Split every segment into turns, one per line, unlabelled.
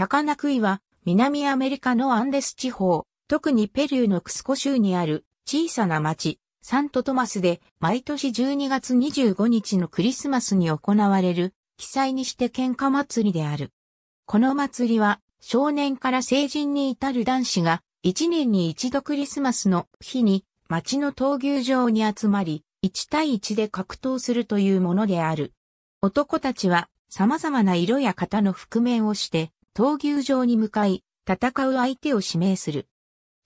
高名クイは、南
アメリカのアンデス地方、特にペルーのクスコ州にある小さな町、サントトマスで毎年12月25日のクリスマスに行われる、記載にして喧嘩祭りである。この祭りは、少年から成人に至る男子が、1年に一度クリスマスの日に、町の闘牛場に集まり、1対1で格闘するというものである。男たちは、様々な色や型の覆面をして、闘牛場に向かい、戦う相手を指名する。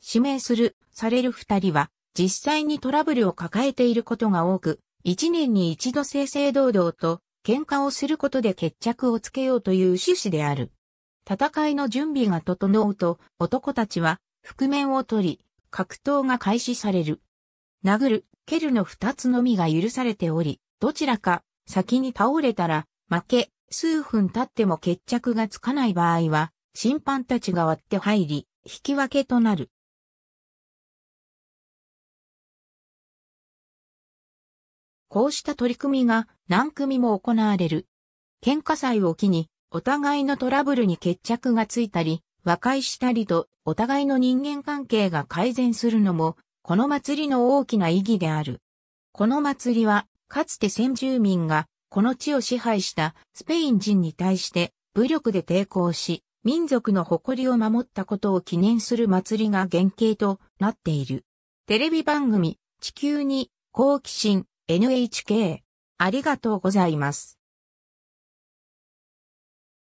指名する、される二人は、実際にトラブルを抱えていることが多く、一年に一度正々堂々と喧嘩をすることで決着をつけようという趣旨である。戦いの準備が整うと、男たちは覆面を取り、格闘が開始される。殴る、蹴るの二つのみが許されており、どちらか先に倒れたら負け数分経っても決着がつかない場合は、審判たちが割
っ
て入り、引き分けとなる。こうした取り組みが何組も行われる。
喧嘩祭を機に、お互いのトラブルに決着がついたり、和解したりと、お互いの人間関係が改善するのも、この祭りの大きな意義である。この祭りは、かつて先住民がこの地を支配したスペイン人に対して武力で抵抗し、民族の誇りを守ったことを記念する祭りが原型となっている。テレビ番組、
地球に好奇心 NHK。ありがとうございます。